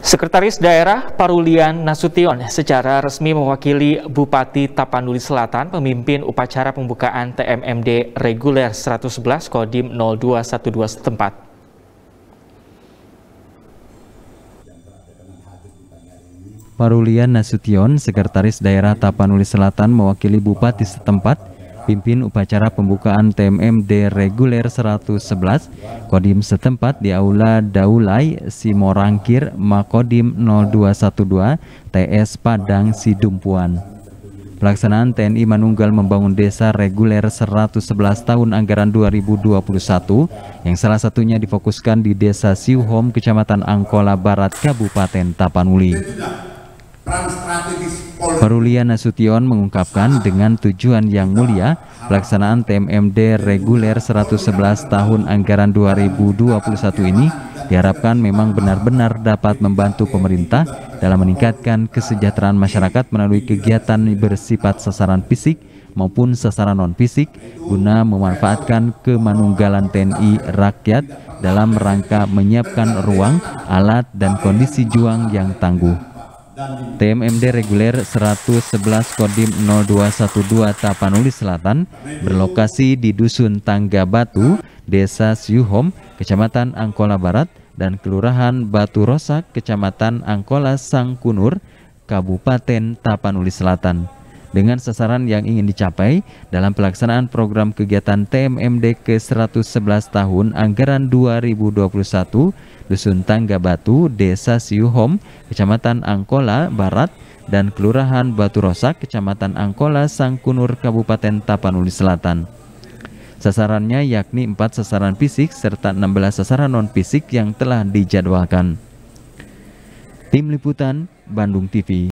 Sekretaris Daerah Parulian Nasution secara resmi mewakili Bupati Tapanuli Selatan pemimpin upacara pembukaan TMMD Reguler 111 Kodim 0212 setempat. Parulian Nasution, Sekretaris Daerah Tapanuli Selatan mewakili Bupati setempat, pimpin upacara pembukaan TMMD Reguler 111 Kodim setempat di Aula Daulai Simorangkir Makodim 0212 TS Padang Sidumpuan. Pelaksanaan TNI Manunggal membangun desa reguler 111 tahun anggaran 2021 yang salah satunya difokuskan di Desa Siuhom, Kecamatan Angkola Barat, Kabupaten Tapanuli. Peran strategis Parulian Nasution mengungkapkan dengan tujuan yang mulia, pelaksanaan TMMD reguler 111 tahun anggaran 2021 ini diharapkan memang benar-benar dapat membantu pemerintah dalam meningkatkan kesejahteraan masyarakat melalui kegiatan bersifat sasaran fisik maupun sasaran non-fisik guna memanfaatkan kemanunggalan TNI rakyat dalam rangka menyiapkan ruang, alat, dan kondisi juang yang tangguh. TMMD reguler 111 Kodim 0212 Tapanuli Selatan berlokasi di Dusun Tangga Batu, Desa Siuhom, Kecamatan Angkola Barat, dan Kelurahan Batu Rosak, Kecamatan Angkola Sangkunur, Kabupaten Tapanuli Selatan dengan sasaran yang ingin dicapai dalam pelaksanaan program kegiatan TMMD ke-111 tahun anggaran 2021 Dusun Tangga Batu, Desa Siuhom, Kecamatan Angkola Barat dan Kelurahan Batu Rosak, Kecamatan Angkola, Sangkunur, Kabupaten Tapanuli Selatan. Sasarannya yakni 4 sasaran fisik serta 16 sasaran non-fisik yang telah dijadwalkan. Tim Liputan Bandung TV